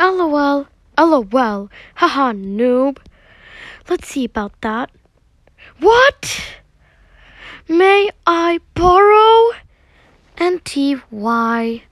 LOL, LOL, haha, noob. Let's see about that. What? May I borrow? NTY.